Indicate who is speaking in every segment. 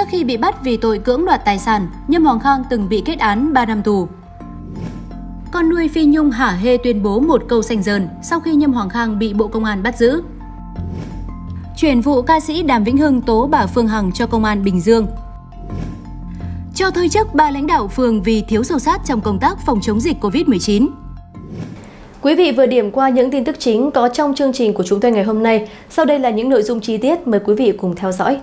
Speaker 1: Trước khi bị bắt vì tội cưỡng đoạt tài sản, Nhâm Hoàng Khang từng bị kết án 3 năm tù. Con nuôi Phi Nhung hả hê tuyên bố một câu xanh dờn sau khi Nhâm Hoàng Khang bị Bộ Công an bắt giữ. Chuyển vụ ca sĩ Đàm Vĩnh Hưng tố bà Phương Hằng cho Công an Bình Dương. Cho thôi chức ba lãnh đạo phường vì thiếu sâu sát trong công tác phòng chống dịch COVID-19. Quý vị vừa điểm qua những tin tức chính có trong chương trình của chúng tôi ngày hôm nay. Sau đây là những nội dung chi tiết mời quý vị cùng theo dõi.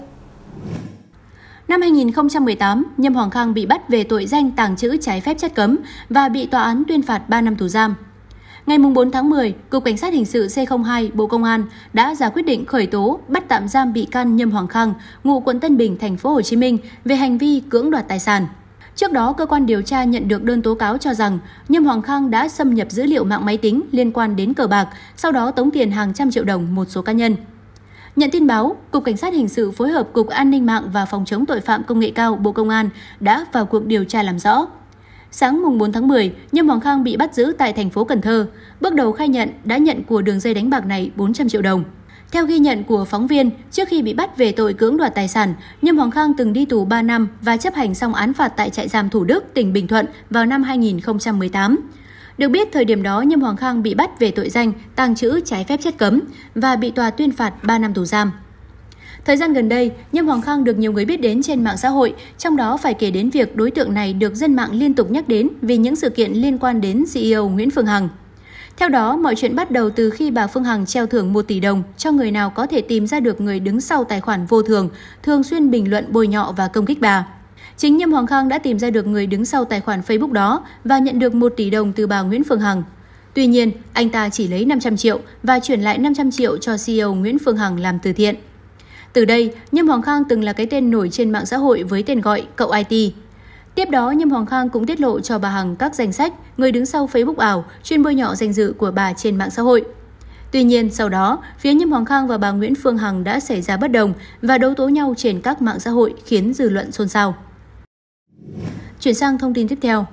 Speaker 1: Năm 2018, Nhâm Hoàng Khang bị bắt về tội danh tàng trữ trái phép chất cấm và bị tòa án tuyên phạt 3 năm tù giam. Ngày 4 tháng 10, Cục Cảnh sát Hình sự C02 Bộ Công an đã ra quyết định khởi tố bắt tạm giam bị can Nhâm Hoàng Khang, ngụ quận Tân Bình, thành phố Hồ Chí Minh về hành vi cưỡng đoạt tài sản. Trước đó, cơ quan điều tra nhận được đơn tố cáo cho rằng Nhâm Hoàng Khang đã xâm nhập dữ liệu mạng máy tính liên quan đến cờ bạc, sau đó tống tiền hàng trăm triệu đồng một số cá nhân. Nhận tin báo, Cục Cảnh sát Hình sự phối hợp Cục An ninh mạng và Phòng chống tội phạm công nghệ cao Bộ Công an đã vào cuộc điều tra làm rõ. Sáng mùng 4 tháng 10, Nhâm Hoàng Khang bị bắt giữ tại thành phố Cần Thơ. Bước đầu khai nhận đã nhận của đường dây đánh bạc này 400 triệu đồng. Theo ghi nhận của phóng viên, trước khi bị bắt về tội cưỡng đoạt tài sản, Nhâm Hoàng Khang từng đi tù 3 năm và chấp hành xong án phạt tại trại giam Thủ Đức, tỉnh Bình Thuận vào năm 2018. Được biết, thời điểm đó Nhâm Hoàng Khang bị bắt về tội danh tàng trữ trái phép chất cấm và bị tòa tuyên phạt 3 năm tù giam. Thời gian gần đây, Nhâm Hoàng Khang được nhiều người biết đến trên mạng xã hội, trong đó phải kể đến việc đối tượng này được dân mạng liên tục nhắc đến vì những sự kiện liên quan đến CEO Nguyễn Phương Hằng. Theo đó, mọi chuyện bắt đầu từ khi bà Phương Hằng treo thưởng 1 tỷ đồng cho người nào có thể tìm ra được người đứng sau tài khoản vô thường, thường xuyên bình luận bôi nhọ và công kích bà. Chính Nhâm Hoàng Khang đã tìm ra được người đứng sau tài khoản Facebook đó và nhận được 1 tỷ đồng từ bà Nguyễn Phương Hằng. Tuy nhiên, anh ta chỉ lấy 500 triệu và chuyển lại 500 triệu cho CEO Nguyễn Phương Hằng làm từ thiện. Từ đây, Nhâm Hoàng Khang từng là cái tên nổi trên mạng xã hội với tên gọi cậu IT. Tiếp đó, Nhâm Hoàng Khang cũng tiết lộ cho bà Hằng các danh sách người đứng sau Facebook ảo chuyên bôi nhọ danh dự của bà trên mạng xã hội. Tuy nhiên, sau đó, phía Nhâm Hoàng Khang và bà Nguyễn Phương Hằng đã xảy ra bất đồng và đấu tố nhau trên các mạng xã hội khiến dư luận xôn xao. Chuyển sang thông tin tiếp theo.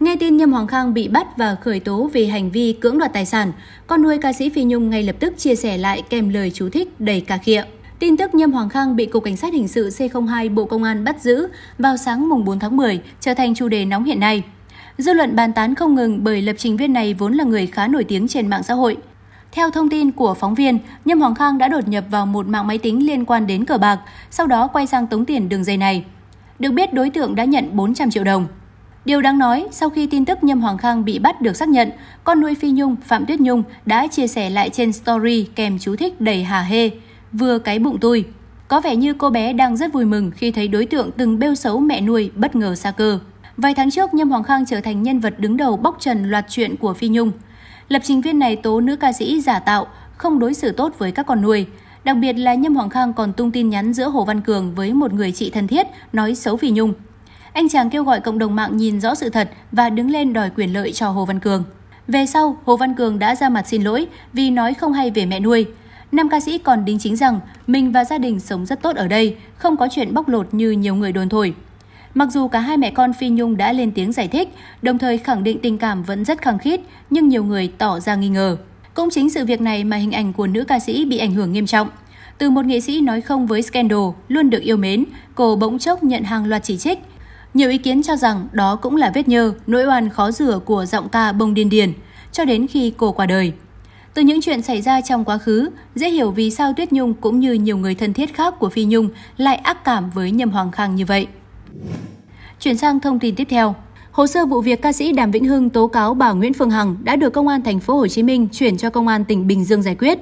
Speaker 1: Nghe tin Nhâm Hoàng Khang bị bắt và khởi tố vì hành vi cưỡng đoạt tài sản, con nuôi ca sĩ Phi Nhung ngay lập tức chia sẻ lại kèm lời chú thích đầy cà khịa. Tin tức Nhâm Hoàng Khang bị Cục Cảnh sát Hình sự C02 Bộ Công an bắt giữ vào sáng mùng 4 tháng 10 trở thành chủ đề nóng hiện nay. Dư luận bàn tán không ngừng bởi lập trình viên này vốn là người khá nổi tiếng trên mạng xã hội. Theo thông tin của phóng viên, Nhâm Hoàng Khang đã đột nhập vào một mạng máy tính liên quan đến cờ bạc, sau đó quay sang tống tiền đường dây này. Được biết đối tượng đã nhận 400 triệu đồng. Điều đáng nói, sau khi tin tức Nhâm Hoàng Khang bị bắt được xác nhận, con nuôi Phi Nhung Phạm Tuyết Nhung đã chia sẻ lại trên story kèm chú thích đầy hà hê, vừa cái bụng tôi. Có vẻ như cô bé đang rất vui mừng khi thấy đối tượng từng bêu xấu mẹ nuôi bất ngờ xa cơ. Vài tháng trước, Nhâm Hoàng Khang trở thành nhân vật đứng đầu bóc trần loạt chuyện của Phi Nhung. Lập trình viên này tố nữ ca sĩ giả tạo, không đối xử tốt với các con nuôi, Đặc biệt là Nhâm Hoàng Khang còn tung tin nhắn giữa Hồ Văn Cường với một người chị thân thiết nói xấu phi Nhung. Anh chàng kêu gọi cộng đồng mạng nhìn rõ sự thật và đứng lên đòi quyền lợi cho Hồ Văn Cường. Về sau, Hồ Văn Cường đã ra mặt xin lỗi vì nói không hay về mẹ nuôi. Nam ca sĩ còn đính chính rằng mình và gia đình sống rất tốt ở đây, không có chuyện bóc lột như nhiều người đồn thổi. Mặc dù cả hai mẹ con Phi Nhung đã lên tiếng giải thích, đồng thời khẳng định tình cảm vẫn rất khăng khít, nhưng nhiều người tỏ ra nghi ngờ. Cũng chính sự việc này mà hình ảnh của nữ ca sĩ bị ảnh hưởng nghiêm trọng. Từ một nghệ sĩ nói không với scandal, luôn được yêu mến, cô bỗng chốc nhận hàng loạt chỉ trích. Nhiều ý kiến cho rằng đó cũng là vết nhơ, nỗi oan khó rửa của giọng ca bông điên điền, cho đến khi cô qua đời. Từ những chuyện xảy ra trong quá khứ, dễ hiểu vì sao Tuyết Nhung cũng như nhiều người thân thiết khác của Phi Nhung lại ác cảm với Nhâm Hoàng Khang như vậy. Chuyển sang thông tin tiếp theo. Hồ sơ vụ việc ca sĩ Đàm Vĩnh Hưng tố cáo bà Nguyễn Phương Hằng đã được công an thành phố Hồ Chí Minh chuyển cho công an tỉnh Bình Dương giải quyết.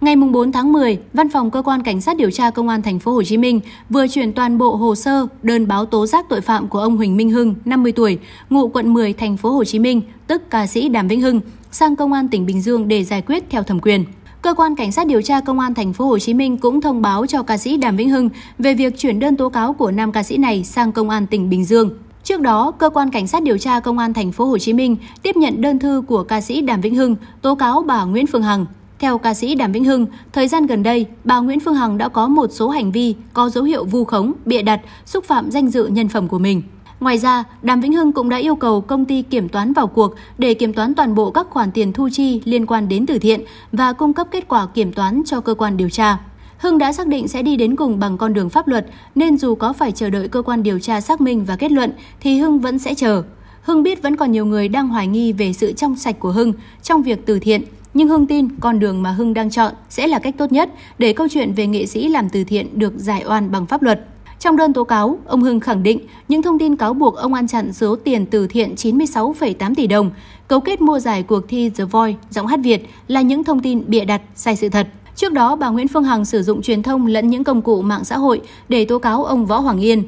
Speaker 1: Ngày 4 tháng 10, Văn phòng cơ quan cảnh sát điều tra công an thành phố Hồ Chí Minh vừa chuyển toàn bộ hồ sơ đơn báo tố giác tội phạm của ông Huỳnh Minh Hưng, 50 tuổi, ngụ quận 10 thành phố Hồ Chí Minh, tức ca sĩ Đàm Vĩnh Hưng, sang công an tỉnh Bình Dương để giải quyết theo thẩm quyền. Cơ quan cảnh sát điều tra công an thành phố Hồ Chí Minh cũng thông báo cho ca sĩ Đàm Vĩnh Hưng về việc chuyển đơn tố cáo của nam ca sĩ này sang công an tỉnh Bình Dương Trước đó, cơ quan cảnh sát điều tra công an thành phố Hồ Chí Minh tiếp nhận đơn thư của ca sĩ Đàm Vĩnh Hưng tố cáo bà Nguyễn Phương Hằng. Theo ca sĩ Đàm Vĩnh Hưng, thời gian gần đây, bà Nguyễn Phương Hằng đã có một số hành vi có dấu hiệu vu khống, bịa đặt, xúc phạm danh dự nhân phẩm của mình. Ngoài ra, Đàm Vĩnh Hưng cũng đã yêu cầu công ty kiểm toán vào cuộc để kiểm toán toàn bộ các khoản tiền thu chi liên quan đến từ thiện và cung cấp kết quả kiểm toán cho cơ quan điều tra. Hưng đã xác định sẽ đi đến cùng bằng con đường pháp luật, nên dù có phải chờ đợi cơ quan điều tra xác minh và kết luận thì Hưng vẫn sẽ chờ. Hưng biết vẫn còn nhiều người đang hoài nghi về sự trong sạch của Hưng trong việc từ thiện, nhưng Hưng tin con đường mà Hưng đang chọn sẽ là cách tốt nhất để câu chuyện về nghệ sĩ làm từ thiện được giải oan bằng pháp luật. Trong đơn tố cáo, ông Hưng khẳng định những thông tin cáo buộc ông ăn chặn số tiền từ thiện 96,8 tỷ đồng, cấu kết mua giải cuộc thi The Voice, giọng hát Việt là những thông tin bịa đặt, sai sự thật. Trước đó, bà Nguyễn Phương Hằng sử dụng truyền thông lẫn những công cụ mạng xã hội để tố cáo ông Võ Hoàng Yên.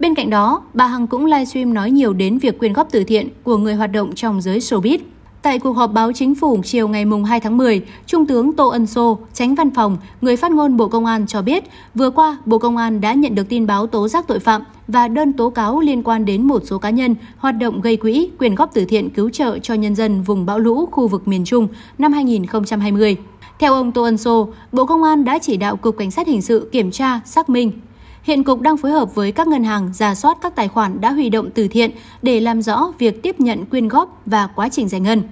Speaker 1: Bên cạnh đó, bà Hằng cũng livestream nói nhiều đến việc quyên góp từ thiện của người hoạt động trong giới showbiz. Tại cuộc họp báo chính phủ chiều ngày 2 tháng 10, Trung tướng Tô Ân Sô, tránh văn phòng, người phát ngôn Bộ Công an cho biết, vừa qua Bộ Công an đã nhận được tin báo tố giác tội phạm và đơn tố cáo liên quan đến một số cá nhân hoạt động gây quỹ, quyên góp từ thiện cứu trợ cho nhân dân vùng bão lũ khu vực miền Trung năm 2020. Theo ông Tô Ân Sô, Bộ Công an đã chỉ đạo Cục Cảnh sát Hình sự kiểm tra, xác minh. Hiện Cục đang phối hợp với các ngân hàng giả soát các tài khoản đã huy động từ thiện để làm rõ việc tiếp nhận quyên góp và quá trình giải ngân.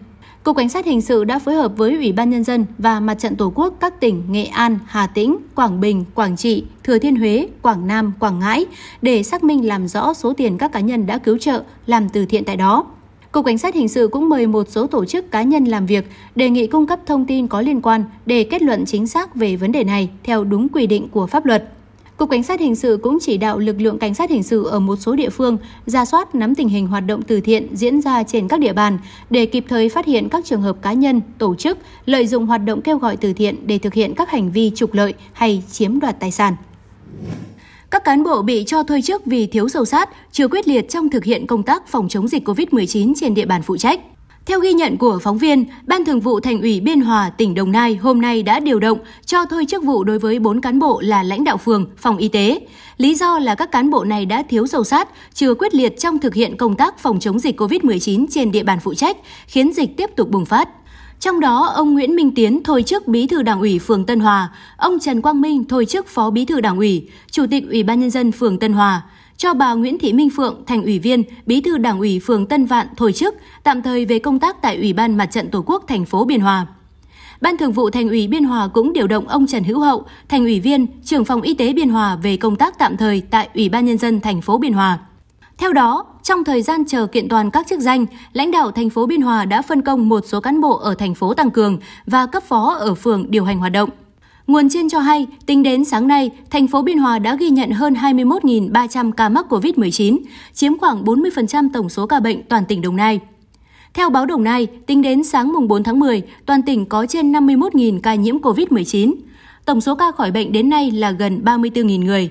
Speaker 1: Cục Cảnh sát Hình sự đã phối hợp với Ủy ban Nhân dân và Mặt trận Tổ quốc các tỉnh Nghệ An, Hà Tĩnh, Quảng Bình, Quảng Trị, Thừa Thiên Huế, Quảng Nam, Quảng Ngãi để xác minh làm rõ số tiền các cá nhân đã cứu trợ, làm từ thiện tại đó. Cục Cảnh sát Hình sự cũng mời một số tổ chức cá nhân làm việc, đề nghị cung cấp thông tin có liên quan để kết luận chính xác về vấn đề này theo đúng quy định của pháp luật. Cục Cảnh sát Hình sự cũng chỉ đạo lực lượng Cảnh sát Hình sự ở một số địa phương ra soát nắm tình hình hoạt động từ thiện diễn ra trên các địa bàn để kịp thời phát hiện các trường hợp cá nhân, tổ chức lợi dụng hoạt động kêu gọi từ thiện để thực hiện các hành vi trục lợi hay chiếm đoạt tài sản. Các cán bộ bị cho thôi chức vì thiếu sâu sát, chưa quyết liệt trong thực hiện công tác phòng chống dịch COVID-19 trên địa bàn phụ trách. Theo ghi nhận của phóng viên, Ban Thường vụ Thành ủy Biên Hòa, tỉnh Đồng Nai hôm nay đã điều động cho thôi chức vụ đối với 4 cán bộ là lãnh đạo phường, phòng y tế. Lý do là các cán bộ này đã thiếu sâu sát, chưa quyết liệt trong thực hiện công tác phòng chống dịch COVID-19 trên địa bàn phụ trách, khiến dịch tiếp tục bùng phát. Trong đó, ông Nguyễn Minh Tiến thôi chức Bí thư Đảng ủy phường Tân Hòa, ông Trần Quang Minh thôi chức Phó Bí thư Đảng ủy, Chủ tịch Ủy ban nhân dân phường Tân Hòa, cho bà Nguyễn Thị Minh Phượng, thành ủy viên, Bí thư Đảng ủy phường Tân Vạn thôi chức, tạm thời về công tác tại Ủy ban Mặt trận Tổ quốc thành phố Biên Hòa. Ban Thường vụ Thành ủy Biên Hòa cũng điều động ông Trần Hữu Hậu, thành ủy viên, trưởng phòng y tế Biên Hòa về công tác tạm thời tại Ủy ban nhân dân thành phố Biên Hòa. Theo đó, trong thời gian chờ kiện toàn các chức danh, lãnh đạo thành phố Biên Hòa đã phân công một số cán bộ ở thành phố tăng cường và cấp phó ở phường điều hành hoạt động. Nguồn trên cho hay, tính đến sáng nay, thành phố Biên Hòa đã ghi nhận hơn 21.300 ca mắc COVID-19, chiếm khoảng 40% tổng số ca bệnh toàn tỉnh Đồng Nai. Theo báo Đồng Nai, tính đến sáng mùng 4 tháng 10, toàn tỉnh có trên 51.000 ca nhiễm COVID-19. Tổng số ca khỏi bệnh đến nay là gần 34.000 người.